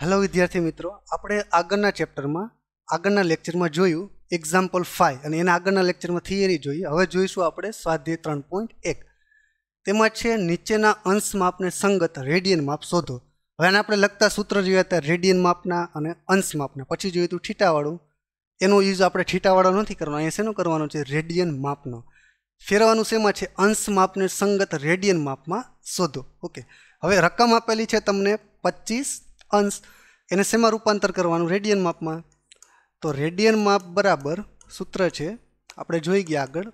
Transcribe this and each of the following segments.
hello વિદ્યાર્થી મિત્રો આપણે આગળના ચેપ્ટરમાં આગળના લેક્ચરમાં જોયું એક્ઝામ્પલ ફાઇવ અને એના આગળના લેક્ચરમાં થિયરી જોઈ હવે જોઈશું આપણે સ્વાધ્યાય ત્રણ પોઈન્ટ એક તેમાં છે નીચેના અંશ માપને સંગત રેડિયન માપ શોધો હવે આને આપણે લગતા સૂત્ર જોયા હતા રેડિયન માપના અને અંશ માપના પછી જોયું હતું છીટાવાળું એનો યુઝ આપણે છીટાવાળો નથી કરવાનો અહીંયા શેનો કરવાનો છે રેડિયન માપનો ફેરવાનું શેમાં છે અંશ માપને સંગત રેડિયન માપમાં શોધો ઓકે હવે રકમ આપેલી છે તમને પચીસ અંશ એને શેમાં રૂપાંતર કરવાનું રેડિયન માપમાં તો રેડિયન માપ બરાબર સૂત્ર છે આપણે જોઈ ગયા આગળ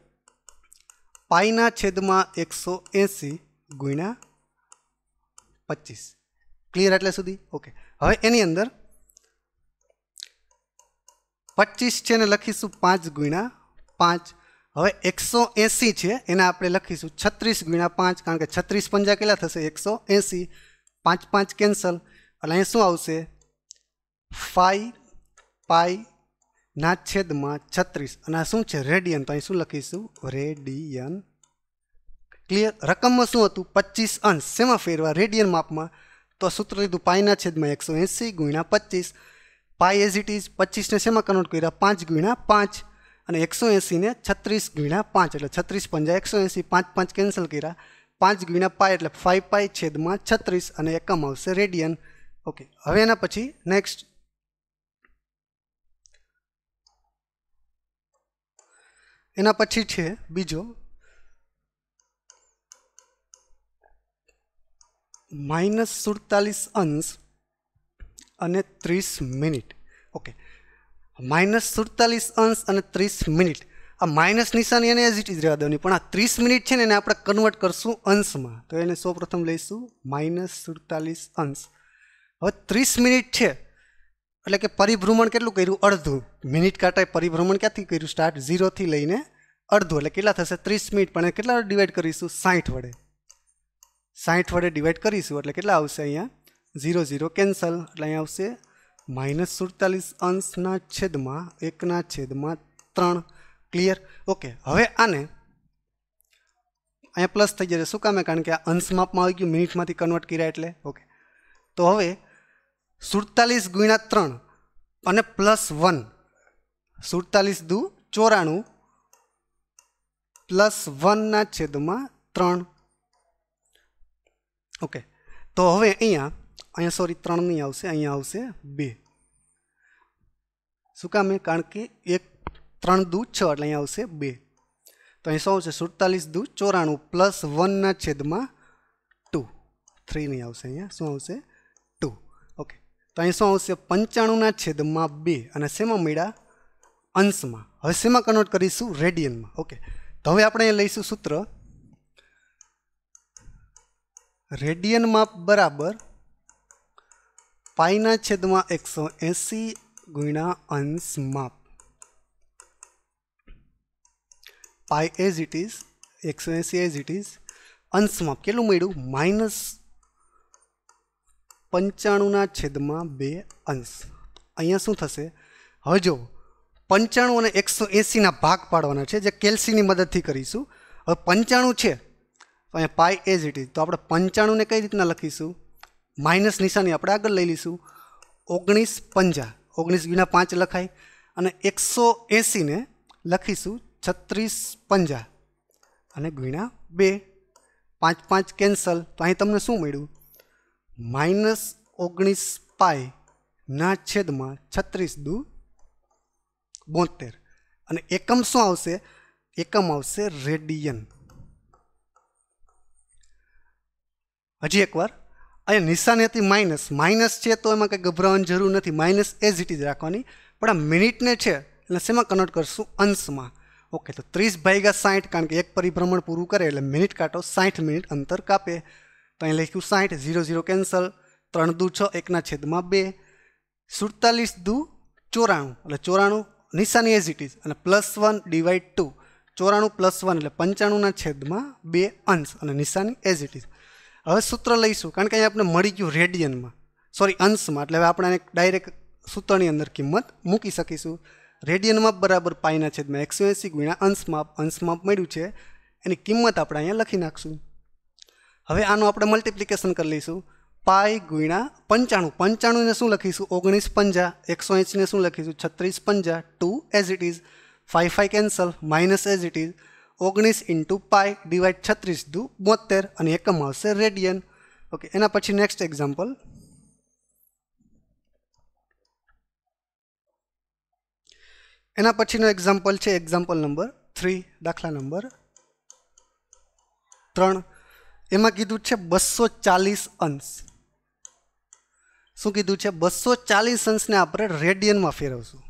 પાઈના છેદમાં એકસો એંસી ગુણ્યા પચીસ ક્લિયર એટલે સુધી ઓકે હવે એની અંદર પચીસ છે ને લખીશું પાંચ ગુણ્યા પાંચ હવે એકસો એંસી છે એને આપણે લખીશું છત્રીસ ગુણ્યા પાંચ કારણ કે છત્રીસ પંજા કેટલા થશે એકસો એંસી પાંચ પાંચ કેન્સલ અને અહીં શું આવશે ફાઈ પાઈ ના છેદમાં છત્રીસ અને આ શું છે રેડિયન તો અહીં શું લખીશું રેડિયન ક્લિયર રકમમાં શું હતું પચીસ અંશ શેમાં ફેરવા રેડિયન માપમાં તો સૂત્ર લીધું પાઈના છેદમાં એકસો એંસી ગુણ્યા પચીસ પાઈ એઝ ઇટ ઇઝ પચીસને શેમાં કન્વર્ટ કર્યા પાંચ ગુણ્યા પાંચ અને એકસો એંસીને છત્રીસ ગુણ્યા પાંચ એટલે છત્રીસ પંજા એકસો એંસી પાંચ પાંચ કેન્સલ કર્યા પાંચ ગુણ્યા પાય એટલે ફાઈવ પાય છેદમાં છત્રીસ અને એકમ આવશે રેડિયન ઓકે હવે એના પછી નેક્સ્ટ એના પછી છે બીજો માઇનસ સુડતાલીસ અંશ અને ત્રીસ મિનિટ ઓકે માઇનસ સુડતાલીસ અંશ અને ત્રીસ મિનિટ આ માઇનસ નિશાની એને એઝ ઇટ ઇઝ રહેવા દેવાની પણ આ ત્રીસ મિનિટ છે ને એને આપણે કન્વર્ટ કરશું અંશમાં તો એને સૌપ્રથમ લઈશું માઇનસ સુડતાલીસ અંશ હવે ત્રીસ મિનિટ છે એટલે કે પરિભ્રમણ કેટલું કર્યું અડધું મિનિટ કાંટાએ પરિભ્રમણ ક્યાંથી કર્યું સ્ટાર્ટ ઝીરોથી લઈને અડધું એટલે કેટલા થશે ત્રીસ મિનિટ પણ કેટલા ડિવાઈડ કરીશું સાઠ વડે સાઠ વડે ડિવાઈડ કરીશું એટલે કેટલા આવશે અહીંયા ઝીરો ઝીરો કેન્સલ એટલે અહીંયા આવશે માઇનસ સુડતાલીસ અંશના છેદમાં એકના છેદમાં ત્રણ ક્લિયર ઓકે હવે આને અહીંયા પ્લસ થઈ જશે શું કામે કારણ કે આ અંશ માપમાં આવી ગયું મિનિટમાંથી કન્વર્ટ કર્યા એટલે ઓકે તો હવે સુડતાલીસ ગુણ્યા ત્રણ અને પ્લસ વન સુડતાલીસ દુ ચોરાણું પ્લસ વનના છેદમાં ત્રણ ઓકે તો હવે અહીંયા અહીંયા સોરી ત્રણ નહીં આવશે અહીંયા આવશે બે શું કામ એ કારણ કે એક ત્રણ દુ છ એટલે અહીંયા આવશે બે તો અહીં શું આવશે સુડતાલીસ દુ ચોરાણું પ્લસ વનના છેદમાં ટુ થ્રી નહીં આવશે અહીંયા શું આવશે તો અહીં શું આવશે પંચાણુંના છેદમાં બે અને શેમાં મળ્યા અંશમાં હવે શેમાં કન્વર્ટ કરીશું રેડિયનમાં ઓકે તો હવે આપણે લઈશું સૂત્ર રેડિયનમાં બરાબર પાઈના છેદમાં એકસો એંસી ગુણા અંશ માપ પાઈ એઝ ઇટ ઇઝ એકસો એંસી એઝ ઇટ ઇઝ અંશ માપ કેટલું મળ્યું માઇનસ પંચાણુંના છેદમાં બે અંશ અહીંયા શું થશે હજો પંચાણું અને એકસો એંસીના ભાગ પાડવાના છે જે કેલ્સીની મદદથી કરીશું હવે પંચાણું છે અહીંયા પાય એઝ ઇટ ઇઝ તો આપણે પંચાણુંને કઈ રીતના લખીશું માઇનસ નિશાની આપણે આગળ લઈ લઈશું ઓગણીસ પંજા ઓગણીસ ગુણ્યા પાંચ લખાય અને એકસો એંસીને લખીશું છત્રીસ પંજા અને ગુણ્યા બે પાંચ પાંચ કેન્સલ તો અહીં તમને શું મળ્યું માઇનસ ઓગણીસ પાયના છેદમાં છત્રીસ દુ બોતેર અને એકમ શું આવશે એકમ આવશે રેડિયન હજી એકવાર અહીંયા નિશાની હતી માઇનસ માઇનસ છે તો એમાં કંઈ ગભરાવાની જરૂર નથી માઇનસ એઝ ઇટી જ રાખવાની પણ આ મિનિટને છે એટલે શેમાં કન્વર્ટ કરશું અંશમાં ઓકે તો ત્રીસ ભાઈગા સાઠ કારણ કે એક પરિભ્રમણ પૂરું કરે એટલે મિનિટ કાંટો સાઠ મિનિટ અંતર કાપે તો અહીં લખ્યું સાઠ ઝીરો ઝીરો કેન્સલ ત્રણ દુ છ એકના છેદમાં બે સુડતાલીસ દુ ચોરાણું એટલે ચોરાણું નિશાની એઝ ઇટ ઇઝ અને પ્લસ વન ડિવાઈડ ટુ ચોરાણું પ્લસ વન એટલે પંચાણુંના છેદમાં બે અંશ અને નિશાની એઝ ઇટ ઇઝ હવે સૂત્ર લઈશું કારણ કે અહીંયા આપણે મળી ગયું રેડિયનમાં સોરી અંશમાં એટલે હવે આપણે ડાયરેક્ટ સૂત્રની અંદર કિંમત મૂકી શકીશું રેડિયનમાં બરાબર પાઈના છેદમાં એકસો એંસી ગુણ્યા અંશમાં અંશમાં મળ્યું છે એની કિંમત આપણે અહીંયા લખી નાખશું હવે આનું આપણે મલ્ટિપ્લિકેશન કરી લઈશું પાઈ ગુણ્યા પંચાણું પંચાણુંને શું લખીશું ઓગણીસ પંજા એકસો એંસીને શું લખીશું છત્રીસ પંજા two as it is five five cancel minus as it is ઓગણીસ ઇન્ટુ પાય ડિવાઈડ છત્રીસ દુ બોતેર અને એકમ આવશે રેડિયન ઓકે એના પછી નેક્સ્ટ એક્ઝામ્પલ એના પછીનો એક્ઝામ્પલ છે એક્ઝામ્પલ નંબર થ્રી દાખલા નંબર ત્રણ એમાં કીધું છે બસો ચાલીસ અંશ શું કીધું છે બસો ચાલીસ અંશને આપણે રેડિયનમાં ફેરવશું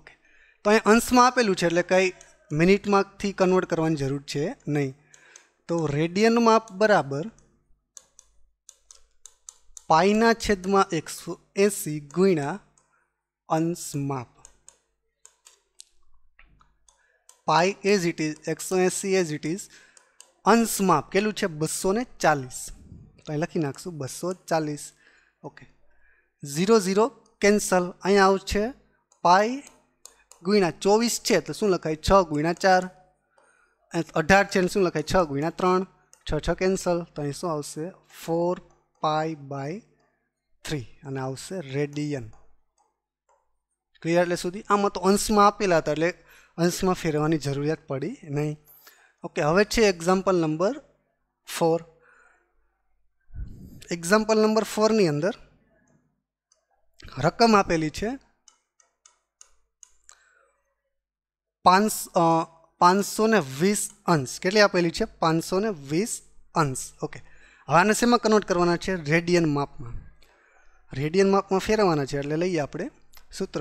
ઓકે તો અહીં અંશમાં આપેલું છે એટલે કંઈ મિનિટમાંથી કન્વર્ટ કરવાની જરૂર છે નહીં તો રેડિયનમાં બરાબર પાઈના છેદમાં એકસો એંસી ગુણ્યા અંશ માપ પાઈ એઝ ઇટ it એકસો 180 એઝ ઇટ is અંશમાં આપેલું છે બસો ને ચાલીસ તો અહીં લખી નાખશું બસો ચાલીસ ઓકે ઝીરો ઝીરો કેન્સલ અહીંયા આવશે પાઈ ગુણ્યા ચોવીસ છે તો શું લખાય છ ગુણ્યા ચાર અઢાર છે શું લખાય છ ગુણ્યા ત્રણ છ છ કેન્સલ તો અહીં શું આવશે ફોર પાઈ બાય થ્રી અને આવશે રેડિયન ક્લિયર એટલે સુધી આમાં તો અંશમાં આપેલા હતા એટલે અંશમાં ફેરવાની જરૂરિયાત પડી નહીં ઓકે હવે છે example number four example number ફોરની અંદર રકમ આપેલી છે પાંચ પાંચસો ને વીસ અંશ કેટલી આપેલી છે પાંચસો ને વીસ અંશ ઓકે હવે આને શેમાં કન્વર્ટ કરવાના છે રેડિયન માપમાં રેડિયન માપમાં ફેરવવાના છે એટલે લઈએ આપણે સૂત્ર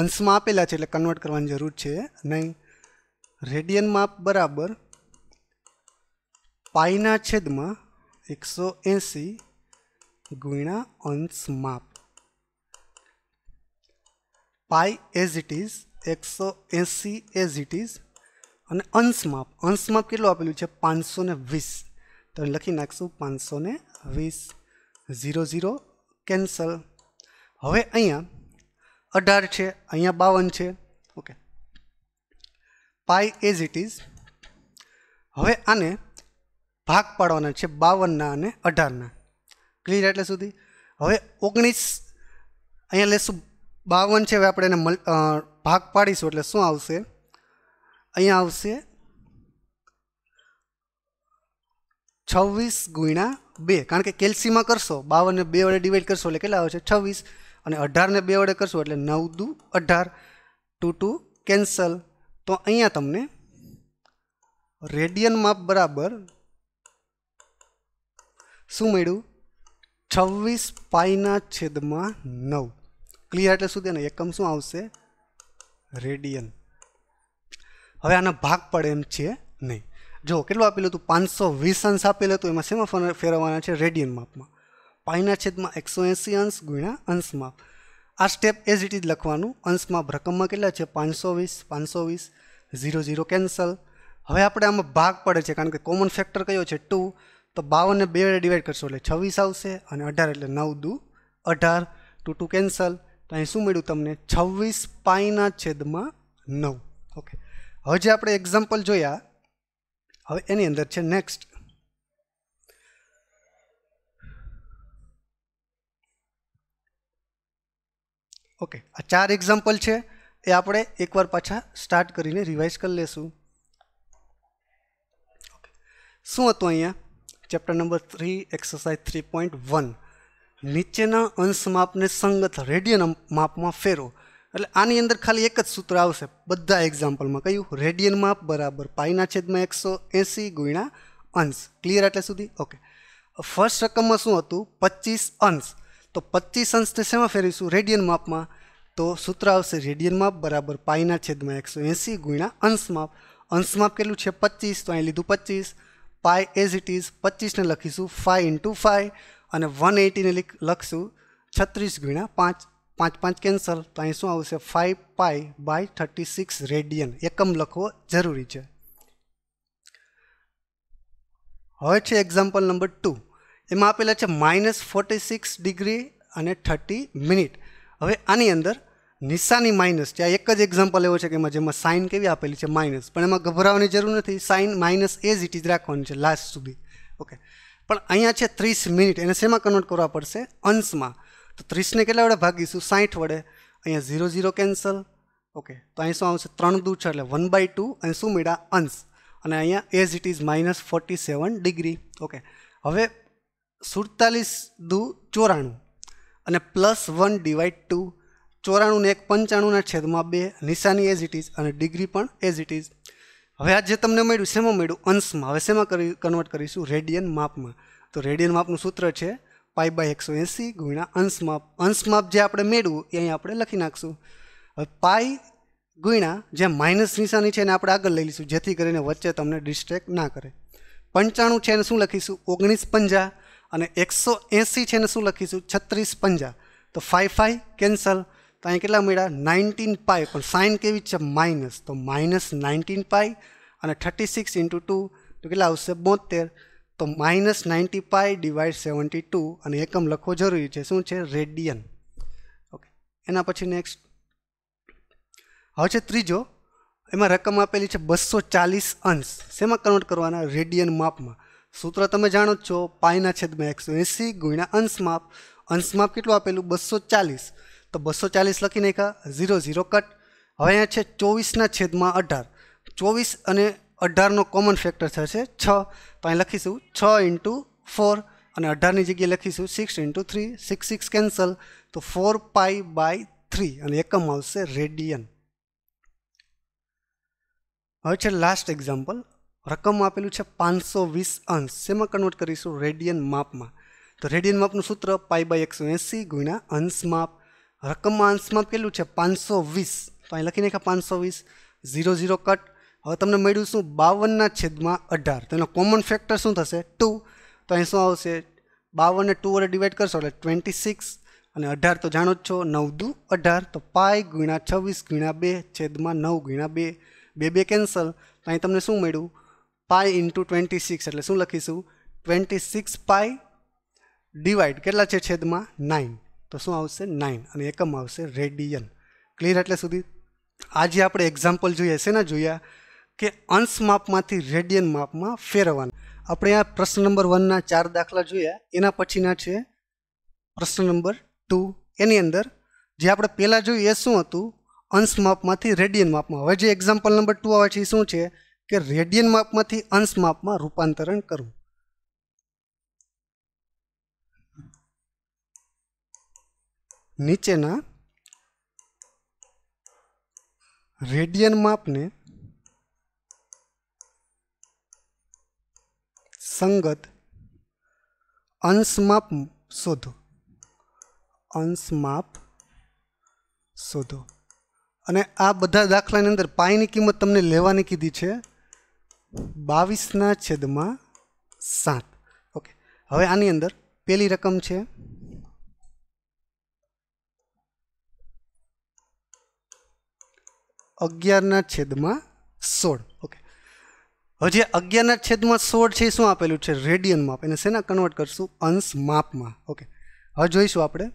અંશમાં આપેલા છે એટલે કન્વર્ટ કરવાની જરૂર છે નહીં રેડિયન માપ બરાબર પાઈના છેદમાં એકસો એંસી ગુણા અંશ માપ પાઈ એઝ ઇટ ઇઝ એકસો એંસી એઝ ઇટ ઇઝ અને અંશ માપ અંશ માપ કેટલું આપેલું છે પાંચસો ને વીસ તો લખી નાખશું પાંચસો ને વીસ ઝીરો ઝીરો કેન્સલ હવે અહીંયા અઢાર છે અહીંયા બાવન છે okay pi as it is હવે આને ભાગ પાડવાના છે બાવનના અને અઢારના ક્લિયર એટલે સુધી હવે ઓગણીસ અહીંયા લેશું બાવન છે હવે આપણે એને મલ ભાગ પાડીશું એટલે શું આવશે અહીંયા આવશે છવ્વીસ ગુણ્યા બે કારણ કે કેલ્સીમાં કરશો બાવનને બે વડે ડિવાઈડ કરશો એટલે કેટલા આવે છે છવ્વીસ અને અઢારને બે વડે કરશો એટલે નવ દુ અઢાર ટુ ટુ કેન્સલ તો અહીંયા તમને રેડિયન માપ બરાબર શું મળ્યું છવ્વીસ પાઈના છેદમાં નવ ક્લિયર એટલે શું તેને એકમ શું આવશે રેડિયન હવે આનો ભાગ પડે એમ છે નહીં જો કેટલું આપેલું હતું પાંચસો વીસ અંશ આપેલું હતું એમાં શેમાં ફેરવવાના છે રેડિયન માપમાં પાઈના છેદમાં એકસો એંસી અંશ ગુણ્યા અંશ માપ આ સ્ટેપ એઝ ઇટ ઇઝ લખવાનું અંશમાં રકમમાં કેટલા છે પાંચસો વીસ પાંચસો વીસ ઝીરો ઝીરો કેન્સલ હવે આપણે આમાં ભાગ પડે છે કારણ કે કોમન ફેક્ટર કયો છે ટુ તો બાવનને બે વડે ડિવાઈડ કરશો એટલે છવ્વીસ આવશે અને અઢાર એટલે નવ દુ અઢાર ટુ ટુ કેન્સલ તો અહીં શું મળ્યું તમને છવ્વીસ પાઈના છેદમાં નવ ઓકે હવે જે આપણે એક્ઝામ્પલ જોયા હવે એની અંદર છે નેક્સ્ટ ઓકે આ ચાર એક્ઝામ્પલ છે એ આપણે એકવાર પાછા સ્ટાર્ટ કરીને રિવાઇઝ કરી લેશું શું હતું અહીંયા chapter number three exercise three point one નીચેના અંશ માપને સંગત રેડિયન માપમાં ફેરો એટલે આની અંદર ખાલી એક જ સૂત્ર આવશે બધા એક્ઝામ્પલમાં કહ્યું રેડિયન માપ બરાબર પાઈના છેદમાં એકસો એંસી ગુણ્યા અંશ ક્લિયર એટલે સુધી ઓકે ફર્સ્ટ રકમમાં શું હતું પચીસ અંશ તો પચીસ અંશને શેમાં ફેરવીશું રેડિયન માપમાં તો સૂત્ર આવશે રેડિયન માપ બરાબર પાઈના છેદમાં એકસો એંસી ગુણ્યા અંશ માપ અંશ માપ કેટલું છે પચીસ તો અહીં લીધું પચીસ પાય એઝ ઇટ ઇઝ પચીસને લખીશું ફાઇવ ઇન્ટુ ફાઇવ અને વન એટીને લખશું છત્રીસ ગુણ્યા પાંચ પાંચ પાંચ કેન્સલ તો અહીં શું આવશે five pi by thirty six radian એકમ લખવો જરૂરી છે હવે છે એક્ઝામ્પલ નંબર ટુ એમાં આપેલા છે માઇનસ ફોર્ટી સિક્સ ડિગ્રી અને થર્ટી મિનિટ હવે આની અંદર નિશાની માઇનસ છે આ એક જ એક્ઝામ્પલ એવો છે કે એમાં જેમાં સાઇન કેવી આપેલી છે માઇનસ પણ એમાં ગભરાવાની જરૂર નથી સાઇન માઇનસ એ જ ઇટ રાખવાની છે લાસ્ટ સુધી ઓકે પણ અહીંયા છે ત્રીસ મિનિટ એને શેમાં કન્વર્ટ કરવા પડશે અંશમાં તો ત્રીસને કેટલા વડે ભાગીશું સાઠ વડે અહીંયા ઝીરો ઝીરો કેન્સલ ઓકે તો અહીં શું આવશે ત્રણ દૂ છે એટલે વન બાય ટુ અહીં શું મળ્યા અંશ અને અહીંયા as it is minus forty seven degree okay હવે સુડતાલીસ દુ ચોરાણું અને પ્લસ વન ડિવાઈડ ટુ ચોરાણુંને એક પંચાણુંના છેદમાં બે નિશાની એઝ ઇટ ઇઝ અને ડિગ્રી પણ એઝ ઇટ ઇઝ હવે આ જે તમને મળ્યું શેમાં મળ્યું અંશમાં હવે શેમાં કરી કન્વર્ટ કરીશું રેડિયન માપમાં તો રેડિયન માપનું સૂત્ર છે પાઈ બાય એકસો એંસી ગુણ્યા અંશ માપ અંશ માપ જે આપણે મેળવું એ અહીં આપણે લખી નાખશું હવે પાઈ ગુણ્યા જે માઇનસ નિશાની છે એને આપણે આગળ લઈ લઈશું જેથી કરીને વચ્ચે તમને ડિસ્ટ્રેક્ટ ના કરે પંચાણું છે એને શું લખીશું ઓગણીસ પંજા અને એકસો એંસી છે ને શું લખીશું છત્રીસ પંજા તો ફાઇવ ફાઇવ કેન્સલ તો અહીં કેટલા મળ્યા નાઇન્ટીન પાય પણ સાઇન કેવી છે માઇનસ તો માઇનસ નાઇન્ટીન પાય અને થર્ટી સિક્સ ઇન્ટુ ટુ તો કેટલા આવશે બોતેર તો minus ninety pi divide seventy two અને એકમ લખવો જરૂરી છે શું છે રેડિયન ઓકે એના પછી નેક્સ્ટ હવે છે ત્રીજો એમાં રકમ આપેલી છે બસો ચાલીસ અંશ શેમાં કન્વર્ટ કરવાના રેડિયન માપમાં સૂત્ર તમે જાણો જ છો પાયના છેદમાં એકસો એંસી ગુણ્યા અંશમાપ અંશમાપ કેટલું આપેલું બસો ચાલીસ તો બસો ચાલીસ લખી નાખ્યા ઝીરો ઝીરો કટ હવે અહીંયા છે ચોવીસના છેદમાં અઢાર ચોવીસ અને અઢારનો કોમન ફેક્ટર થશે છ તો અહીં લખીશું છ ઇન્ટુ ફોર અને અઢારની જગ્યાએ લખીશું six into three six six cancel તો ફોર પાઈ બાય થ્રી અને એકમ આવશે રેડિયન હવે છે લાસ્ટ એક્ઝામ્પલ રકમ આપેલું છે પાંચસો વીસ અંશ શેમાં કન્વર્ટ કરીશું રેડિયન માપમાં તો રેડિયન માપનું સૂત્ર પાઈ બાય એકસો એંસી ગુણ્યા અંશ માપ રકમમાં અંશ માપ કેટલું છે પાંચસો વીસ તો અહીં લખી નાખ્યા પાંચસો વીસ ઝીરો ઝીરો કટ હવે તમને મળ્યું શું બાવનના છેદમાં અઢાર તો એનો કોમન ફેક્ટર શું થશે ટુ તો અહીં શું આવશે બાવનને ટુ વડે ડિવાઈડ કરશો એટલે ટ્વેન્ટી સિક્સ અને અઢાર તો જાણો જ છો નવ દુ અઢાર તો પાય ગુણ્યા છવ્વીસ ગુણ્યા બે છેદમાં નવ ગુણ્યા બે બે બે કેન્સલ તો અહીં તમને શું મળ્યું પાય ઇન્ટુ ટ્વેન્ટી સિક્સ એટલે શું લખીશું ટ્વેન્ટી સિક્સ પાય ડિવાઈડ કેટલા છે છેદમાં નાઇન તો શું આવશે નાઇન અને એકમ આવશે રેડિયન ક્લિયર એટલે સુધી આજે આપણે એક્ઝામ્પલ જોઈએ છે ને જોયા કે અંશ માપમાંથી રેડિયન માપમાં ફેરવવાનું આપણે આ પ્રશ્ન નંબર વનના ચાર દાખલા જોયા એના પછીના છે પ્રશ્ન નંબર ટુ એની અંદર જે આપણે પહેલાં જોયું એ શું હતું અંશ માપમાંથી રેડિયન માપમાં હવે જે એક્ઝામ્પલ નંબર ટુ આવે છે એ શું છે કે રેડિયન માપમાંથી અંશ માપમાં રૂપાંતરણ કરવું નીચેના રેડિયન માપને સંગત અંશ માપ શોધો અંશ માપ શોધો અને આ બધા દાખલાની અંદર પાઈની કિંમત તમને લેવાની કીધી છે બાવીસના છેદમાં સાત ઓકે હવે આની અંદર પહેલી રકમ છે અગિયારના છેદમાં સોળ ઓકે હજી અગિયારના છેદમાં સોળ છે એ શું આપેલું છે રેડિયન માપ એને શેના કન્વર્ટ કરશું અંશ માપમાં ઓકે હવે જોઈશું આપણે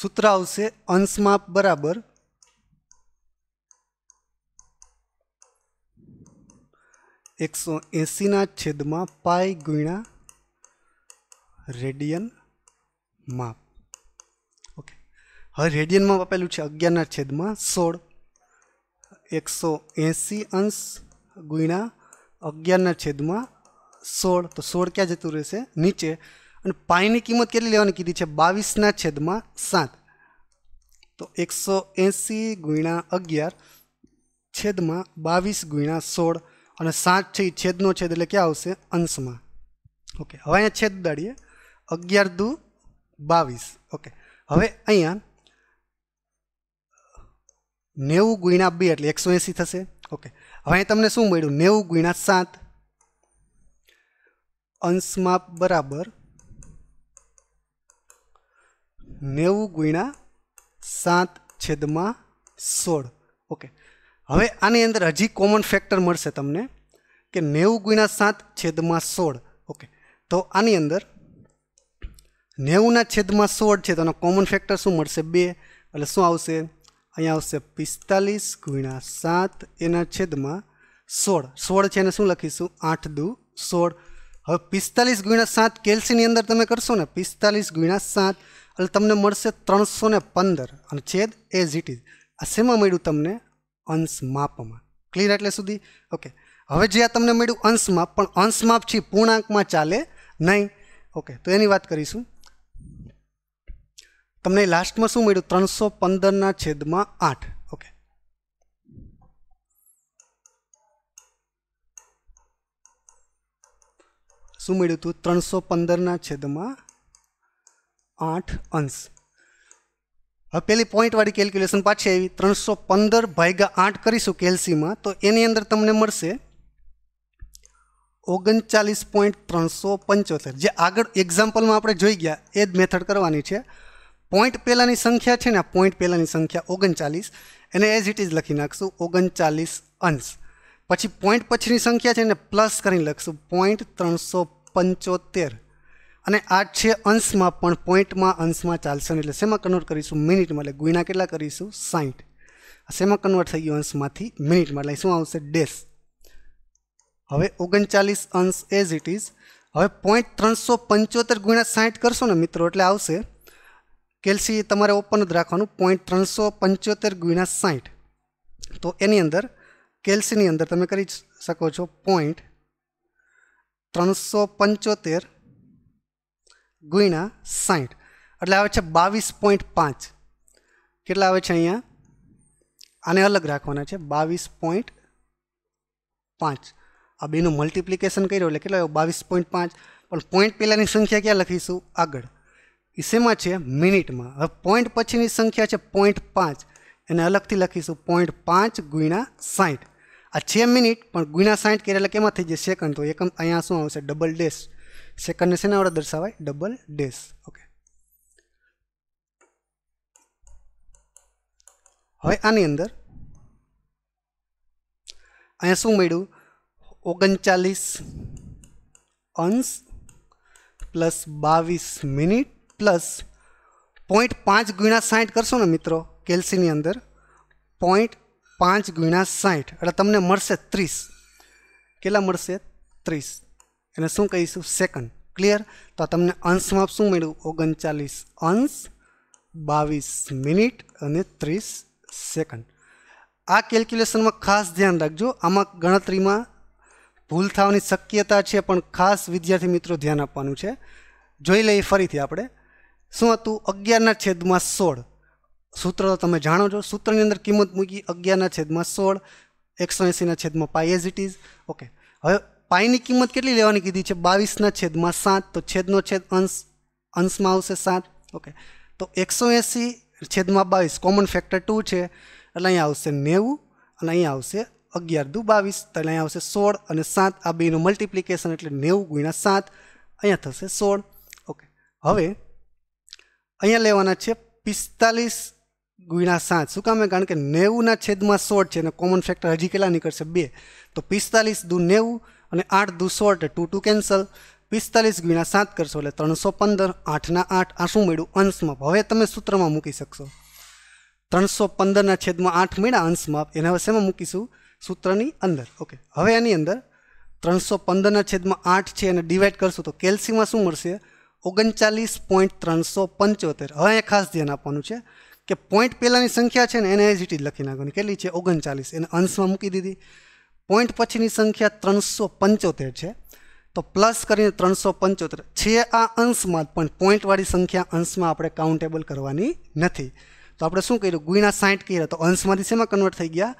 સૂત્ર આવશે અંશ માપ બરાબર એકસો એંસીના છેદમાં પાઈ ગુણ્યા રેડિયન માપ ઓકે હવે રેડિયન માપ આપેલું છે અગિયારના છેદમાં સોળ એકસો એંસી અંશ ગુણ્યા અગિયારના છેદમાં સોળ તો સોળ ક્યાં જતું રહેશે નીચે અને પાઈની કિંમત કેટલી લેવાની કીધી છે બાવીસના છેદમાં સાત તો એકસો એંસી ગુણ્યા અગિયાર છેદમાં બાવીસ ગુણ્યા સોળ અને સાત છે એ છેદનો છેદ એટલે ક્યાં આવશે અંશમાં ઓકે હવે અહીંયા છેદ દાડીએ અગિયાર દુ બાવીસ ઓકે હવે અહીંયા નેવું ગુણ્યા બે એટલે એકસો એંસી થશે ઓકે હવે અહીં તમને શું મળ્યું નેવું ગુણ્યા સાત અંશમાં બરાબર નેવું ગુણ્યા સાત છેદમાં સોળ ઓકે હવે આની અંદર હજી કોમન ફેક્ટર મળશે તમને કે નેવું ગુણ્યા સાત છેદમાં સોળ ઓકે તો આની અંદર નેવુંના છેદમાં સોળ છે તો એનો કોમન ફેક્ટર શું મળશે બે એટલે શું આવશે અહીંયા આવશે પિસ્તાલીસ ગુણ્યા સાત એના છેદમાં સોળ સોળ છે એને શું લખીશું આઠ દુ સોળ હવે પિસ્તાલીસ ગુણ્યા સાત કેલ્સીની અંદર તમે કરશો ને પિસ્તાલીસ ગુણ્યા સાત એટલે તમને મળશે ત્રણસો ને પંદર અને છેદ એઝ ઇટ ઇઝ આ શેમાં મળ્યું તમને અંશ માપમાં ક્લિયર એટલે સુધી ઓકે હવે જે આ તમને મળ્યું અંશમાપ પણ અંશમાપ છે પૂર્ણાંકમાં ચાલે નહીં ઓકે તો એની વાત કરીશું તમને લાસ્ટમાં શું મળ્યું ત્રણસો પંદરના છેદમાં આઠ ઓકે શું મળ્યું હતું ત્રણસો પંદરના છેદમાં આઠ અંશ હવે પેલી પોઈન્ટવાળી કેલ્ક્યુલેશન પાછી આવી ત્રણસો પંદર ભાગ્યા આઠ કરીશું કેલ્સીમાં તો એની અંદર તમને મળશે ઓગણચાલીસ પોઈન્ટ ત્રણસો પંચોતેર જે આગળ એક્ઝામ્પલમાં આપણે જોઈ ગયા એ જ મેથડ કરવાની છે પોઈન્ટ પહેલાંની સંખ્યા છે ને પોઈન્ટ પહેલાંની સંખ્યા ઓગણચાલીસ એને એઝ ઇટ ઇઝ લખી નાખશું ઓગણચાલીસ અંશ પછી પોઈન્ટ પછીની સંખ્યા છે ને પ્લસ કરીને લખશું પોઈન્ટ ત્રણસો પંચોતેર અને આઠ છે અંશમાં પણ પોઈન્ટમાં અંશમાં ચાલશે એટલે શેમાં કન્વર્ટ કરીશું મિનિટમાં એટલે ગુણ્યા કેટલા કરીશું સાઠ શેમાં કન્વર્ટ થઈ ગયું અંશમાંથી મિનિટમાં એટલે શું આવશે ડેશ હવે ઓગણચાલીસ અંશ એઝ ઇટ ઇઝ હવે પોઈન્ટ ત્રણસો પંચોતેર ગુણ્યા સાઠ કરશો ને મિત્રો એટલે આવશે કેલ્સી તમારે ઓપન જ રાખવાનું પોઈન્ટ ત્રણસો પંચોતેર ગુણ્યા સાઠ તો એની અંદર કેલ્સીની અંદર તમે કરી શકો છો પોઈન્ટ ત્રણસો પંચોતેર ગુણ્યા સાઠ એટલે આવે છે બાવીસ પોઈન્ટ પાંચ કેટલા આવે છે અહીંયા આને અલગ રાખવાના છે બાવીસ પોઈન્ટ પાંચ આ બેનું મલ્ટિપ્લિકેશન કર્યું એટલે કેટલા બાવીસ પોઈન્ટ પાંચ પણ પોઈન્ટ પહેલાંની સંખ્યા ક્યાં લખીશું આગળ એ શેમાં છે મિનિટમાં હવે પોઈન્ટ પછીની સંખ્યા છે પોઈન્ટ પાંચ એને અલગથી લખીશું પોઈન્ટ પાંચ ગુણ્યા સાઠ આ છે મિનિટ પણ ગુણ્યા સાઠ કર્યા એટલે કેમાં થઈ જાય સેકન્ડ તો એકમ અહીંયા શું આવશે ડબલ ડેશ સેકન્ડને શેના વડે દર્શાવાય ડબલ ડેશ ઓકે હવે આની અંદર અહીંયા શું મળ્યું ઓગણચાલીસ અંશ પ્લસ બાવીસ મિનિટ પ્લસ પોઈન્ટ પાંચ ગુણ્યા સાઠ કરશો ને મિત્રો કેલ્સીની અંદર પોઈન્ટ પાંચ ગુણ્યા સાઠ એટલે તમને મળશે ત્રીસ કેટલા મળશે ત્રીસ એને શું કહીશું સેકન્ડ ક્લિયર તો તમને અંશમાં શું મળ્યું ઓગણચાલીસ અંશ બાવીસ મિનિટ અને ત્રીસ સેકન્ડ આ કેલ્ક્યુલેશનમાં ખાસ ધ્યાન રાખજો આમાં ગણતરીમાં ભૂલ થવાની શક્યતા છે પણ ખાસ વિદ્યાર્થી મિત્રો ધ્યાન આપવાનું છે જોઈ લઈએ ફરીથી આપણે શું હતું અગિયારના છેદમાં સોળ સૂત્ર તમે જાણો છો સૂત્રની અંદર કિંમત મૂકી અગિયારના છેદમાં સોળ એકસો એંસીના છેદમાં pi as it is okay હવે પાઈની કિંમત કેટલી લેવાની કીધી છે બાવીસના છેદમાં સાત તો છેદનો છેદ અંશ અંશમાં આવશે સાત ઓકે તો એકસો એંસી છેદમાં બાવીસ કોમન ફેક્ટર ટુ છે એટલે અહીંયા આવશે નેવું અને અહીંયા આવશે અગિયાર દુ બાવીસ તો અહીંયા આવશે સોળ અને સાત આ બેનું મલ્ટિપ્લિકેશન એટલે નેવું ગુણ્યા સાત અહીંયા થશે સોળ ઓકે હવે અહીંયા લેવાના છે પિસ્તાલીસ ગુણ્યા સાત શું કામે કારણ કે નેવુંના છેદમાં સોળ છે અને કોમન ફેક્ટર હજી કેટલા નીકળશે બે તો પિસ્તાલીસ દુ નેવું અને આઠ દુ સોલ્ટ ટુ ટુ કેન્સલ પિસ્તાલીસ ગુણ્યા સાત કરશો એટલે ત્રણસો પંદર આઠના આઠ આ શું મળ્યું અંશમાં હવે તમે સૂત્રમાં મૂકી શકશો ત્રણસો પંદરના છેદમાં આઠ મળ્યા અંશમાં એને હવે શેમાં મૂકીશું સૂત્રની અંદર ઓકે હવે એની અંદર ત્રણસો પંદરના છેદમાં આઠ છે અને ડિવાઈડ કરશું તો કેલ્સીમાં શું મળશે ઓગણચાલીસ પોઈન્ટ ત્રણસો પંચોતેર હવે ખાસ ધ્યાન આપવાનું છે કે પોઈન્ટ પહેલાંની સંખ્યા છે ને એને એઝ જ લખી નાખવાની કેટલી છે ઓગણચાલીસ એને અંશમાં મૂકી દીધી પોઈન્ટ પછીની સંખ્યા ત્રણસો પંચોતેર છે તો પ્લસ કરીને ત્રણસો પંચોતેર છે આ અંશમાં પણ પોઈન્ટવાળી સંખ્યા અંશમાં આપણે કાઉન્ટેબલ કરવાની નથી તો આપણે શું કર્યું ગુણા સાઠ કહીએ તો અંશમાંથી શેમાં કન્વર્ટ થઈ ગયા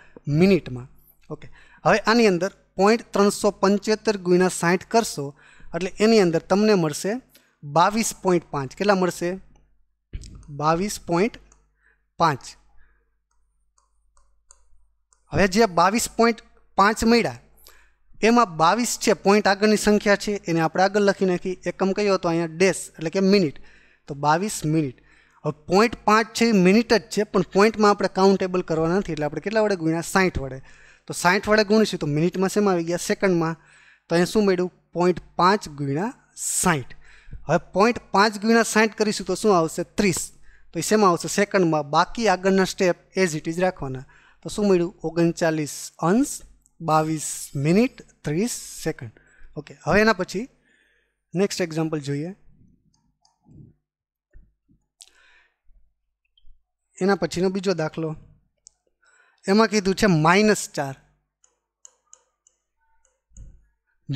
મિનિટમાં ઓકે હવે આની અંદર પોઈન્ટ ત્રણસો પંચોતેર ગુણા સાઠ કરશો એટલે એની અંદર તમને મળશે બાવીસ પોઈન્ટ પાંચ કેટલા મળશે બાવીસ પોઈન્ટ પાંચ હવે જે બાવીસ પોઈન્ટ પાંચ મળ્યા એમાં બાવીસ છે પોઈન્ટ આગળની સંખ્યા છે એને આપણે આગળ લખી નાખી એકમ કયો હતો અહીંયા ડેસ એટલે કે મિનિટ તો બાવીસ મિનિટ હવે પોઈન્ટ પાંચ છે મિનિટ જ છે પણ પોઈન્ટમાં આપણે કાઉન્ટેબલ કરવાના નથી એટલે આપણે કેટલા વડે ગુણ્યા સાઠ વડે તો સાઠ વડે ગુણીશું તો મિનિટમાં શેમાં આવી ગયા સેકન્ડમાં તો અહીંયા શું મળ્યું પોઈન્ટ પાંચ ગુણ્યા સાઠ હવે પોઈન્ટ પાંચ ગુણ્યા સાઠ કરીશું તો શું આવશે ત્રીસ તો એ શેમાં આવશે સેકન્ડમાં બાકી આગળના સ્ટેપ એઝ ઇટ ઇઝ રાખવાના તો શું મળ્યું ઓગણચાલીસ અંશ બાવીસ મિનિટ ત્રીસ સેકન્ડ ઓકે હવે એના પછી નેક્સ્ટ એક્ઝામ્પલ જોઈએ એના પછીનો બીજો દાખલો એમાં કીધું છે માઇનસ ચાર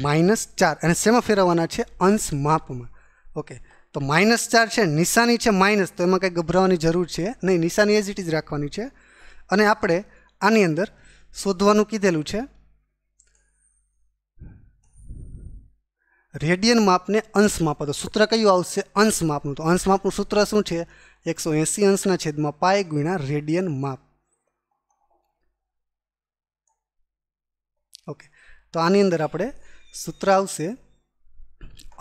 માઇનસ ચાર અને શેમાં ફેરવવાના છે અંશ માપમાં ઓકે તો માઇનસ ચાર છે નિશાની છે માઇનસ તો એમાં કંઈ ગભરાવાની જરૂર છે નહીં નિશાની એઝ ઇટ ઇઝ રાખવાની છે અને આપણે આની અંદર શોધવાનું કીધેલું છે રેડિયન માપને અંશ માપ તો સૂત્ર કયું આવશે અંશ માપનું તો અંશ માપનું સૂત્ર શું છે એકસો એંસી અંશના છેદમાં પાય ગુણા રેડિયન માપ ઓકે તો આની અંદર આપણે સૂત્ર આવશે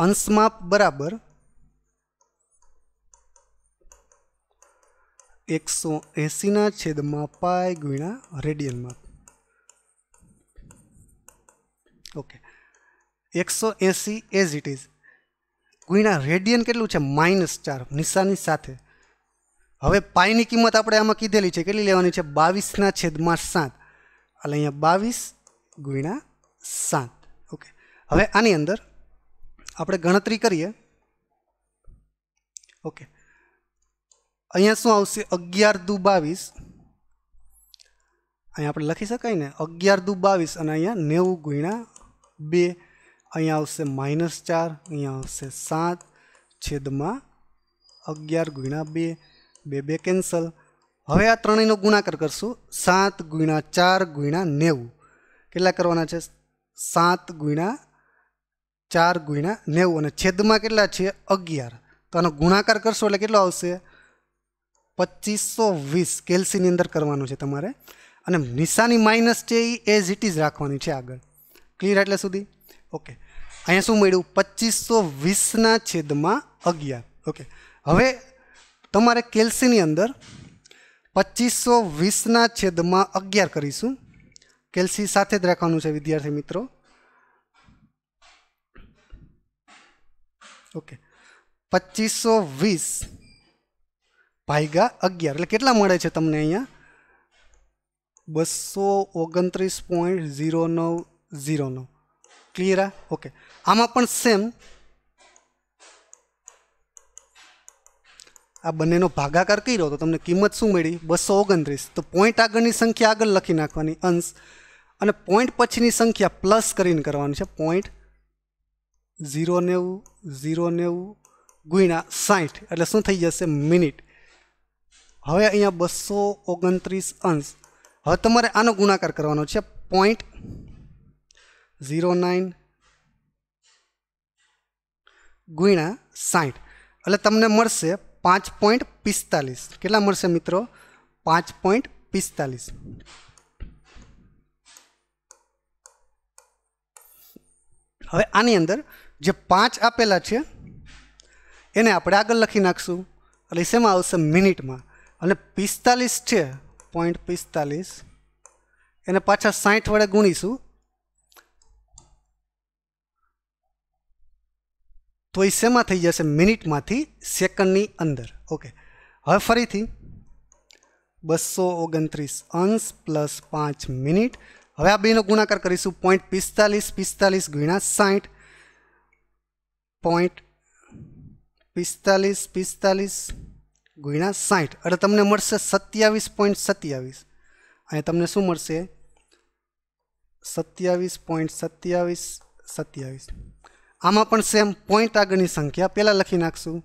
અંશ માપ બરાબર એકસો એંસીના છેદમાં પાય ગુણ્યા રેડિયન માપ ઓકે એકસો એંસી એઝ ઇટ ઇઝ ગુણ્યા રેડિયન કેટલું છે માઇનસ ચાર નિશાની સાથે હવે પાઈની કિંમત આપણે આમાં કીધેલી છે કેટલી લેવાની છે બાવીસના છેદમાં સાત એટલે અહીંયા બાવીસ ગુણા સાત ઓકે હવે આની અંદર આપણે ગણતરી કરીએ ઓકે અહીંયા શું આવશે અગિયાર દુ બાવીસ અહીંયા આપણે લખી શકાય ને અગિયાર દુ બાવીસ અને અહીંયા નેવું ગુણ્યા બે અહીંયા આવશે માઇનસ ચાર અહીંયા આવશે સાત છેદમાં અગિયાર ગુણ્યા બે બે બે કેન્સલ હવે આ ત્રણેયનો ગુણાકાર કરશું સાત ગુણ્યા ચાર ગુણ્યા નેવું કેટલા કરવાના છે સાત ગુણ્યા ચાર ગુણ્યા નેવું અને છેદમાં કેટલા છે અગિયાર તો આનો ગુણાકાર કરશો એટલે કેટલો આવશે પચીસો વીસ કેલ્સીની અંદર કરવાનું છે તમારે અને નિશાની માઇનસ છે એ એઝ ઇટ ઇઝ રાખવાની છે આગળ क्लियर हटले સુધી ओके અહિયાં શું મળ્યું 2520 ના છેદમાં 11 ઓકે હવે તમારે કેલ્સીની અંદર 2520 ના છેદમાં 11 કરીશું કેલ્સી સાથે જ રાખવાનું છે વિદ્યાર્થી મિત્રો ઓકે 2520 ભાગા 11 એટલે કેટલા મળે છે તમને અહીંયા 229.09 ઝીરોનો ક્લિયર આ ઓકે આમાં પણ સેમ આ બંનેનો ભાગાકાર કર્યો તો તમને કિંમત શું મળી બસો ઓગણત્રીસ તો પોઈન્ટ આગળની સંખ્યા આગળ લખી નાખવાની અંશ અને પોઈન્ટ પછીની સંખ્યા પ્લસ કરીને કરવાની છે પોઈન્ટ ઝીરો નેવું ઝીરો નેવું ગુણ્યા સાઠ એટલે શું થઈ જશે મિનિટ હવે અહીંયા બસો ઓગણત્રીસ અંશ હવે તમારે આનો ગુણાકાર કરવાનો છે પોઈન્ટ ઝીરો નાઇન ગુણ્યા સાઠ એટલે તમને મળશે પાંચ પોઈન્ટ પિસ્તાલીસ કેટલા મળશે મિત્રો પાંચ પોઈન્ટ પિસ્તાલીસ હવે આની અંદર જે પાંચ આપેલા છે એને આપણે આગળ લખી નાખશું એટલે શેમાં આવશે મિનિટમાં અને પિસ્તાલીસ છે પોઈન્ટ પિસ્તાલીસ એને પાછા સાઠ વડે ગુણીશું તો એ શેમાં થઈ જશે મિનિટમાંથી સેકન્ડની અંદર ઓકે હવે ફરીથી બસો ઓગણત્રીસ અંશ પ્લસ પાંચ મિનિટ હવે આ બેનો ગુણાકાર કરીશું પોઈન્ટ પિસ્તાલીસ પિસ્તાલીસ ગુણ્યા સાઠ પોઈન્ટ પિસ્તાલીસ પિસ્તાલીસ ગુણ્યા સાઠ એટલે તમને મળશે સત્યાવીસ પોઈન્ટ સત્યાવીસ અને તમને શું મળશે સત્યાવીસ પોઈન્ટ સત્યાવીસ સત્યાવીસ આમાં પણ સેમ પોઈન્ટ આગળની સંખ્યા પહેલાં લખી નાખશું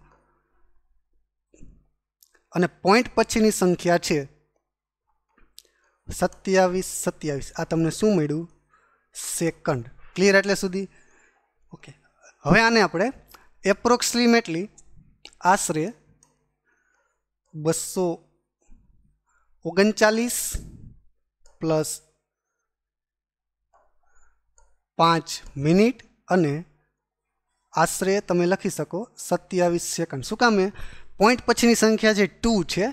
અને પોઈન્ટ પછીની સંખ્યા છે સત્યાવીસ સત્યાવીસ આ તમને શું મળ્યું સેકન્ડ ક્લિયર એટલે સુધી ઓકે હવે આને આપણે એપ્રોક્સિમેટલી આશરે બસો ઓગણચાલીસ પ્લસ પાંચ મિનિટ અને આશરે તમે લખી શકો સત્યાવીસ સેકન્ડ શું કામે પોઈન્ટ પછીની સંખ્યા જે ટુ છે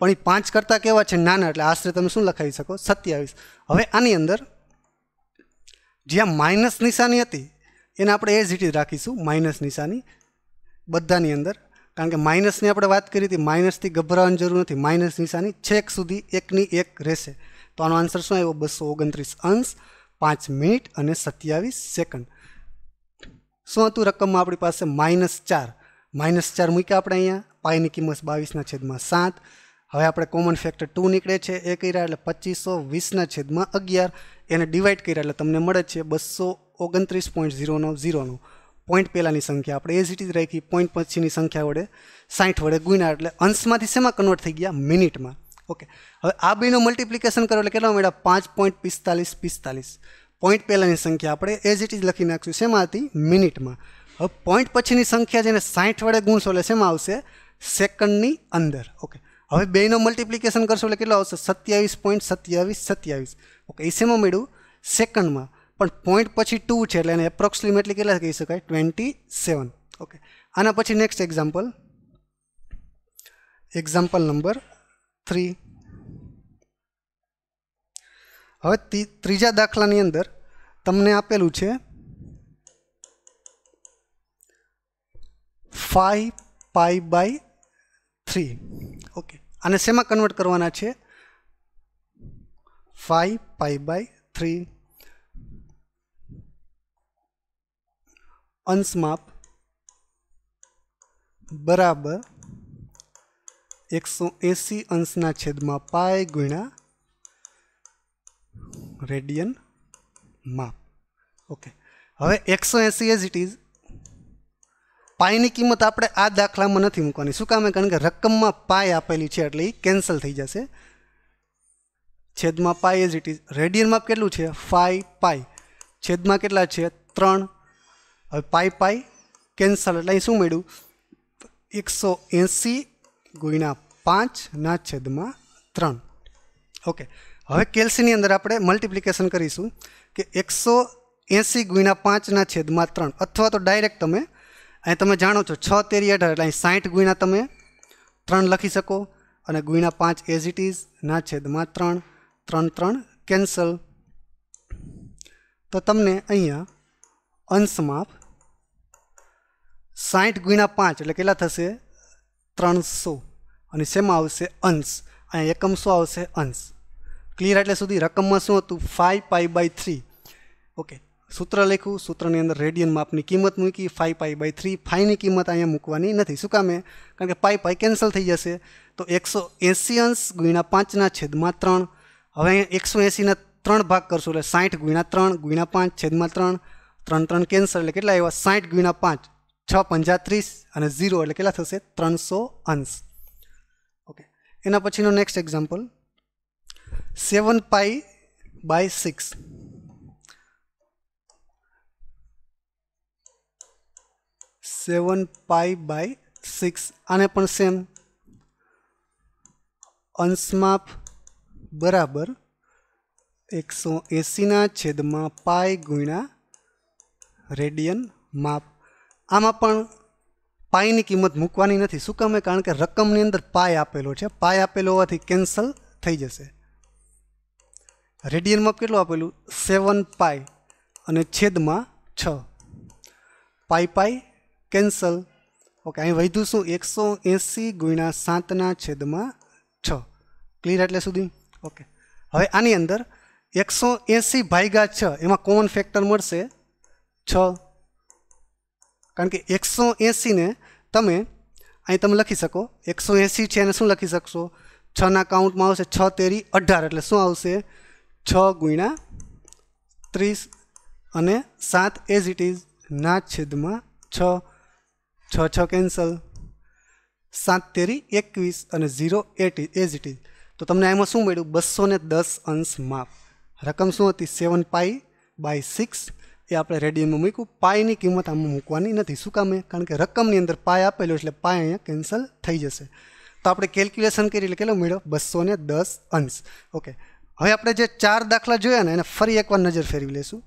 પણ એ પાંચ કરતાં કેવા છે નાના એટલે આશરે તમે શું લખાવી શકો સત્યાવીસ હવે આની અંદર જ્યાં માઇનસ નિશાની હતી એને આપણે એઝ ઇટ રાખીશું માઇનસ નિશાની બધાની અંદર કારણ કે માઇનસની આપણે વાત કરી હતી માઇનસથી ગભરાવાની જરૂર નથી માઇનસ નિશાની છેક સુધી એકની એક રહેશે તો આનો આન્સર શું આવ્યો બસો ઓગણત્રીસ અંશ પાંચ મિનિટ અને સત્યાવીસ સેકન્ડ શું હતું રકમમાં આપણી પાસે માઇનસ ચાર માઇનસ ચાર મૂક્યા આપણે અહીંયા પાઈની કિંમત બાવીસના છેદમાં સાત હવે આપણે કોમન ફેક્ટર ટુ નીકળે છે એ કર્યા એટલે પચીસો વીસના છેદમાં અગિયાર એને ડિવાઈડ કર્યા એટલે તમને મળે છે બસો ઓગણત્રીસ પોઈન્ટ ઝીરો નવ ઝીરોનો નવ પોઈન્ટ પહેલાંની સંખ્યા આપણે એ જ રીતે રાખી પોઈન્ટ પછીની સંખ્યા વડે સાઠ વડે ગુણ્યા એટલે અંશમાંથી શેમાં કન્વર્ટ થઈ ગયા મિનિટમાં ઓકે હવે આ બીનો મલ્ટિપ્લિકેશન કરો એટલે કેટલા મળ્યા પાંચ પોઈન્ટ પિસ્તાલીસ પિસ્તાલીસ પોઈન્ટ પહેલાંની સંખ્યા આપણે એઝ ઇટ ઇઝ લખી નાખશું શેમાં હતી મિનિટમાં હવે પોઈન્ટ પછીની સંખ્યા જેને સાઠ વડે ગુણશો એટલે શેમાં આવશે સેકન્ડની અંદર ઓકે હવે બેનો મલ્ટિપ્લિકેશન કરશો એટલે કેટલો આવશે સત્યાવીસ પોઈન્ટ સત્યાવીસ સત્યાવીસ ઓકે એ શેમાં મળ્યું સેકન્ડમાં પણ પોઈન્ટ પછી ટુ છે એટલે એને એપ્રોક્સિમેટલી કેટલા કહી શકાય ટ્વેન્ટી સેવન ઓકે આના પછી next example example number three હવે ત્રીજા દાખલાની અંદર તમને આપેલું છે five pi by three okay અને શેમાં કન્વર્ટ કરવાના છે ફાઈવ પાઈ બાય થ્રી અંશમાપ બરાબર એકસો એંશી અંશના છેદમાં પાય ગુણ્યા રેડિયન માપ ઓકે હવે એકસો એંસી એઝ ઇટ ઇઝ પાયની કિંમત આપણે આ દાખલામાં નથી મૂકવાની શું કામે કારણ કે રકમમાં પાય આપેલી છે એટલે એ કેન્સલ થઈ જશે છેદમાં pi as it is radian માપ કેટલું છે ફાઈ પાય છેદમાં કેટલા છે ત્રણ હવે પાય પાય કેન્સલ એટલે અહીં શું મળ્યું એકસો એંસી ગુણ્યા પાંચના છેદમાં ત્રણ ઓકે હવે કેલ્સીની અંદર આપણે મલ્ટિપ્લિકેશન કરીશું કે એકસો એંસી ગુણ્યા પાંચના છેદમાં ત્રણ અથવા તો ડાયરેક્ટ તમે અહીં તમે જાણો છો છ તેરી અઢાર એટલે અહીં સાઠ ગુણ્યા તમે ત્રણ લખી શકો અને ગુણ્યા પાંચ એઝ ઇટ ઇઝના છેદમાં ત્રણ ત્રણ ત્રણ કેન્સલ તો તમને અહીંયા અંશમાં સાઠ ગુણ્યા પાંચ એટલે કેટલા થશે ત્રણસો અને શેમાં આવશે અંશ અહીંયા એકમ એકમસો આવશે અંશ ક્લિયર એટલે સુધી રકમમાં શું હતું five pi by three okay સૂત્ર લખ્યું સૂત્રની અંદર રેડિયન માપની કિંમત મૂકી ફાઈ પાઈ બાય થ્રી ફાઈની કિંમત અહીંયા મૂકવાની નથી શું કામે કારણ કે પાઈ પાઈ કેન્સલ થઈ જશે તો એકસો એંસી અંશ ગુણ્યા પાંચના છેદમાં ત્રણ હવે એકસો એંસીના ત્રણ ભાગ કરશું એટલે સાઠ ગુણ્યા ત્રણ ગુણ્યા પાંચ છેદમાં ત્રણ ત્રણ ત્રણ કેન્સલ એટલે કેટલા એવા સાઠ ગુણ્યા પાંચ છ પંચા ત્રીસ અને ઝીરો એટલે કેટલા થશે ત્રણસો અંશ ઓકે એના પછીનો next example seven pi by six seven pi by six આને પણ સેમ અંશમાપ બરાબર એકસો એંસીના છેદમાં પાય ગુણ્યા રેડિયન માપ આમાં પણ પાયની કિંમત મૂકવાની નથી શું કામે કારણ કે રકમની અંદર પાય આપેલો છે પાય આપેલો હોવાથી કેન્સલ થઈ જશે રેડિયનમાં કેટલું આપેલું સેવન પાય અને છેદમાં છ પાય પાય કેન્સલ ઓકે અહીં વધ્યું શું એકસો એંસી ગુણ્યા સાતના છેદમાં છ ક્લિયર એટલે સુધી ઓકે હવે આની અંદર એકસો એંસી ભાગ્યા છ એમાં કોમન ફેક્ટર મળશે છ કારણ કે એકસો એંસીને તમે અહીં તમે લખી શકો એકસો એંસી છે એને શું લખી શકશો છના કાઉન્ટમાં આવશે છ તેરી અઢાર એટલે શું આવશે છ ગુણ્યા ત્રીસ અને સાત એઝ ઇટ ઇઝ ના છેદમાં છ છ છ કેન્સલ સાત તેરી એકવીસ અને zero eight as it is તો તમને એમાં શું મળ્યું બસો ને દસ અંશ માપ રકમ શું હતી સેવન પાઈ બાય સિક્સ એ આપણે રેડિયનમાં મૂક્યું પાયની કિંમત આમાં મૂકવાની નથી શું કામે કારણ કે રકમની અંદર પાય આપેલો એટલે પાય અહીંયા કેન્સલ થઈ જશે તો આપણે કેલ્ક્યુલેશન કરી એટલે કેટલો મળ્યો બસો ને દસ અંશ ઓકે હવે આપણે જે ચાર દાખલા જોયા ને એને ફરી એકવાર નજર ફેરવી લેશું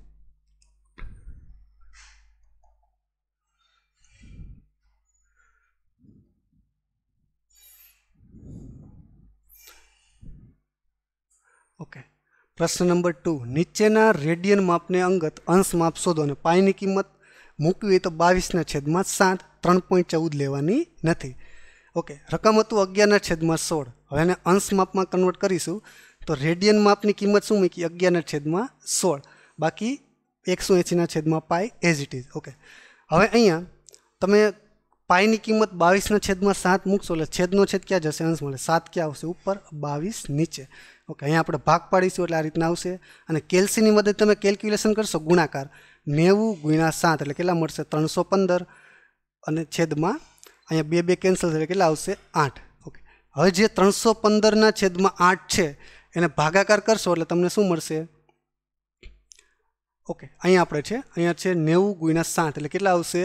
ઓકે પ્રશ્ન નંબર ટુ નીચેના રેડિયન માપને અંગત અંશ માપ શોધો અને પાઈની કિંમત મૂકવી તો બાવીસના છેદમાં સાત ત્રણ પોઈન્ટ ચૌદ લેવાની નથી ઓકે રકમ હતું અગિયારના છેદમાં સોળ હવે એને અંશ માપમાં કન્વર્ટ કરીશું તો રેડિયન માપની કિંમત શું મૂકી અગિયારના છેદમાં સોળ બાકી એકસો એંસીના છેદમાં pi as it is okay હવે અહીંયા તમે પાયની કિંમત બાવીસના છેદમાં સાત મૂકશો એટલે છેદનો છેદ ક્યાં જશે અંશ મળે સાત ક્યાં આવશે ઉપર બાવીસ નીચે ઓકે અહીંયા આપણે ભાગ પાડીશું એટલે આ રીતના આવશે અને કેલ્સીની મદદ તમે કેલ્ક્યુલેશન કરશો ગુણાકાર નેવું ગુણ્યા સાત એટલે કેટલા મળશે ત્રણસો પંદર અને છેદમાં અહીંયા બે બે કેન્સલ એટલે કેટલા આવશે આઠ ઓકે હવે જે ત્રણસો પંદરના છેદમાં આઠ છે એને ભાગાકાર કરશો એટલે તમને શું મળશે ઓકે અહીંયા આપણે છે અહીંયા છે નેવું ગુણ્યા સાઠ એટલે કેટલા આવશે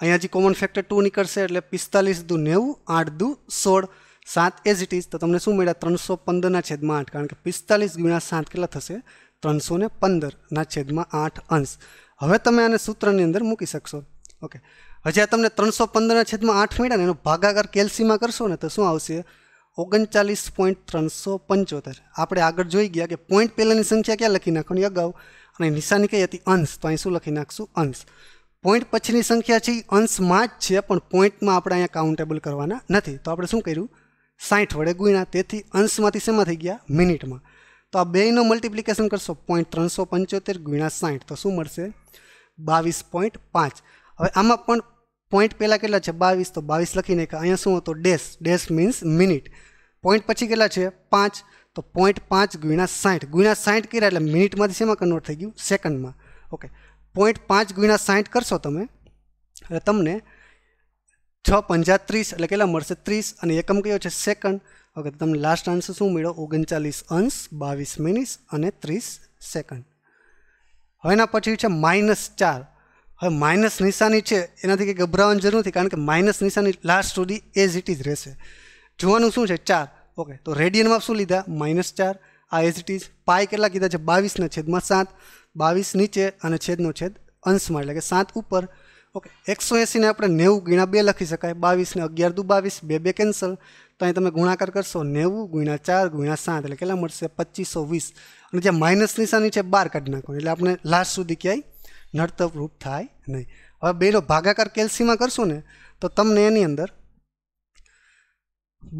અહીંયા જે કોમન ફેક્ટર ટુ નીકળશે એટલે પિસ્તાલીસ દુ નેવું આઠ દુ સોળ સાત એઝ ઇટ ઇઝ તો તમને શું મળ્યા ત્રણસો પંદરના છેદમાં આઠ કારણ કે પિસ્તાલીસ ગુણ્યા સાત કેટલા થશે ત્રણસો ને પંદરના છેદમાં આઠ અંશ હવે તમે આને સૂત્રની અંદર મૂકી શકશો ઓકે હજી આ તમને ત્રણસો પંદરના છેદમાં આઠ મળ્યા ને એનો ભાગાકાર કેલ્સીમાં કરશો ને તો શું આવશે ઓગણચાલીસ પોઈન્ટ ત્રણસો પંચોતેર આપણે આગળ જોઈ ગયા કે પોઈન્ટ પહેલાંની સંખ્યા ક્યાં લખી નાખવાની અગાઉ અને નિશાની કઈ હતી અંશ તો અહીં શું લખી નાખશું અંશ પોઈન્ટ પછીની સંખ્યા છે અંશમાં જ છે પણ પોઈન્ટમાં આપણે અહીંયા કાઉન્ટેબલ કરવાના નથી તો આપણે શું કર્યું સાઠ વડે ગુણ્યા તેથી અંશમાંથી શેમાં થઈ ગયા મિનિટમાં તો આ બેયનો મલ્ટિપ્લિકેશન કરશો પોઈન્ટ ત્રણસો પંચોતેર ગુણ્યા સાઠ તો શું મળશે બાવીસ પોઈન્ટ પાંચ હવે આમાં પણ પોઈન્ટ પહેલાં કેટલા છે બાવીસ તો બાવીસ લખી નાખ્યા અહીંયા શું હતો dash dash means minute point પછી કેટલા છે પાંચ તો પોઈન્ટ પાંચ ગુણ્યા સાઠ ગુણ્યા સાઠ કર્યા એટલે મિનિટમાંથી શેમાં કન્વર્ટ થઈ ગયું સેકન્ડમાં ઓકે પોઈન્ટ પાંચ ગુણ્યા સાઠ કરશો તમે એટલે તમને છ પંચા ત્રીસ એટલે કેટલા મળશે ત્રીસ અને એકમ કયો છે સેકન્ડ ઓકે તમને લાસ્ટ આન્સર શું મળ્યો ઓગણચાલીસ અંશ બાવીસ મિનિટ અને ત્રીસ સેકન્ડ હવેના પછી છે માઇનસ ચાર હવે માઇનસ નિશાની છે એનાથી કંઈ ગભરાવાની જરૂર નથી કારણ કે માઇનસ નિશાની લાસ્ટ સુધી એઝ ઇટ ઇઝ રહેશે જોવાનું શું છે ચાર ઓકે તો રેડિયનમાં શું લીધા માઇનસ ચાર આ એઝ ઇટ ઇઝ પાય કેટલા કીધા છે બાવીસના છેદમાં સાત બાવીસ નીચે અને છેદનો છેદ અંશમાં એટલે કે સાત ઉપર ઓકે એકસો એંસીને આપણે નેવું ગુણ્યા બે લખી શકાય બાવીસને અગિયાર દુ બાવીસ બે બે કેન્સલ તો અહીં તમે ગુણાકાર કરશો નેવું ગુણ્યા ચાર ગુણ્યા સાત એટલે કેટલા મળશે પચીસો વીસ અને જે માઇનસ નિશાની છે બાર કાઢી નાખો એટલે આપણે લાસ્ટ સુધી ક્યાંય નડતરૂપ થાય નહીં હવે બેનો ભાગાકાર કેલ્સીમાં કરશું ને તો તમને એની અંદર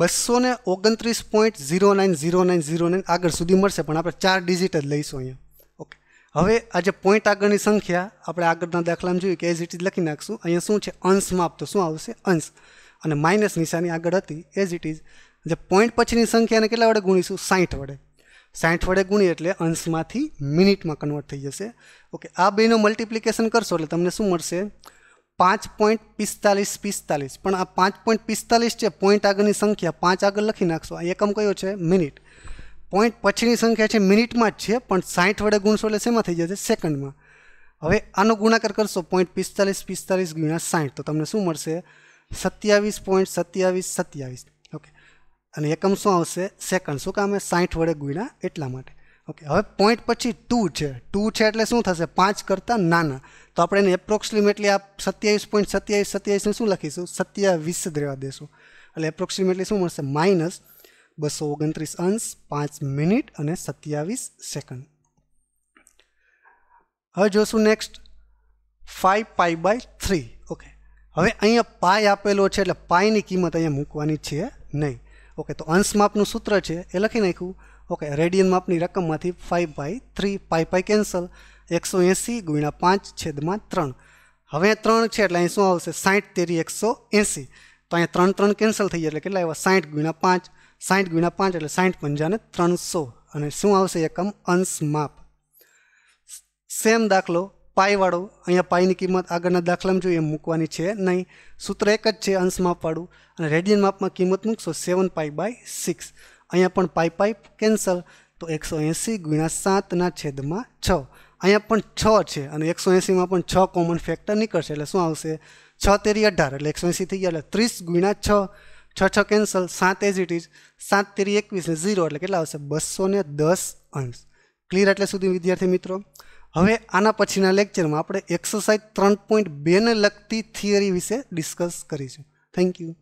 બસો ને ઓગણત્રીસ point zero nine zero nine zero nine આગળ સુધી મળશે પણ આપણે ચાર ડિજિટ જ લઈશું અહીંયા ઓકે હવે આ જે પોઈન્ટ આગળની સંખ્યા આપણે આગળના દાખલામાં જોઈએ કે એઝ ઇટ ઇઝ લખી નાખશું અહીંયા શું છે અંશમાં આપતો શું આવશે અંશ અને માઇનસ નિશાની આગળ હતી એઝ ઇટ ઇઝ જે પોઈન્ટ પછીની સંખ્યાને કેટલા વડે ગુણીશું સાઠ વડે સાઠ વડે ગુણીએ એટલે અંશમાંથી મિનિટમાં કન્વર્ટ થઈ જશે ઓકે આ બેનો મલ્ટિપ્લિકેશન કરશો એટલે તમને શું મળશે પાંચ પોઈન્ટ પિસ્તાલીસ પિસ્તાલીસ પણ આ પાંચ પોઈન્ટ પિસ્તાલીસ છે પોઈન્ટ આગળની સંખ્યા પાંચ આગળ લખી નાખશો આ એકમ કયો છે મિનિટ પોઈન્ટ પછીની સંખ્યા છે મિનિટમાં જ છે પણ સાઠ વડે ગુણશો એટલે શેમાં થઈ જશે સેકન્ડમાં હવે આનો ગુણાકાર કરશો પોઈન્ટ પિસ્તાલીસ પિસ્તાલીસ ગુણ્યા સાઠ તો તમને શું મળશે સત્યાવીસ પોઈન્ટ સત્યાવીસ સત્યાવીસ ઓકે અને એકમ શું આવશે સેકન્ડ શું કામે સાઠ વડે ગુણ્યા એટલા માટે ઓકે હવે પોઈન્ટ પછી ટુ છે ટુ છે એટલે શું થશે પાંચ કરતાં નાના તો આપણે એને એપ્રોક્સિમેટલી આ સત્યાવીસ પોઈન્ટ સત્યાવીસ સત્યાવીસને શું લખીશું સત્યાવીસ જ રહેવા દેશું એટલે એપ્રોક્સિમેટલી શું મળશે માઇનસ બસો ઓગણત્રીસ અંશ પાંચ મિનિટ અને સત્યાવીસ સેકન્ડ હવે જોશું next five pi by three okay હવે અહીંયા પાય આપેલો છે એટલે પાયની કિંમત અહીંયા મૂકવાની છે નહીં ઓકે તો અંશ માપનું સૂત્ર છે એ લખી નાખ્યું ઓકે રેડિયન માપની રકમમાંથી five by three pi pi cancel એકસો એંસી ગુણ્યા પાંચ છેદમાં ત્રણ હવે ત્રણ છે એટલે અહીં શું આવશે સાઠ તેરી એકસો એંસી તો અહીંયા ત્રણ ત્રણ કેન્સલ થઈ ગયા એટલે કેટલા આવ્યા સાઠ ગુણ્યા પાંચ સાઠ ગુણ્યા પાંચ એટલે સાઠ પંજાને ત્રણસો અને શું આવશે એકમ અંશ માપ સેમ દાખલો પાઈવાળો અહીંયા પાઈની કિંમત આગળના દાખલામાં જોઈએ એમ મૂકવાની છે નહીં સૂત્ર એક જ છે અંશ માપવાળું અને રેડિયન માપમાં કિંમત મૂકશો સેવન પાઈ બાય સિક્સ અહીંયા પણ પાઈ પાઈપ કેન્સલ તો એકસો એંસી ગુણ્યા સાતના છેદમાં છ અહીંયા પણ છ છે અને એકસો એંસીમાં પણ છ કોમન ફેક્ટર નીકળશે એટલે શું આવશે છ તેરી અઢાર એટલે એકસો એંસી થઈ ગયા એટલે ત્રીસ ગુણ્યા છ છ છ કેન્સલ સાત એઝ ઇટ ઇઝ સાત તેરી એકવીસ ને ઝીરો એટલે કેટલા આવશે બસો ને દસ અંશ ક્લિયર એટલે સુધી વિદ્યાર્થી મિત્રો હવે આના પછીના લેક્ચરમાં આપણે એક્સરસાઇઝ ત્રણ પોઈન્ટ બેને લગતી થિયરી વિશે ડિસ્કસ કરીશું થેન્ક યુ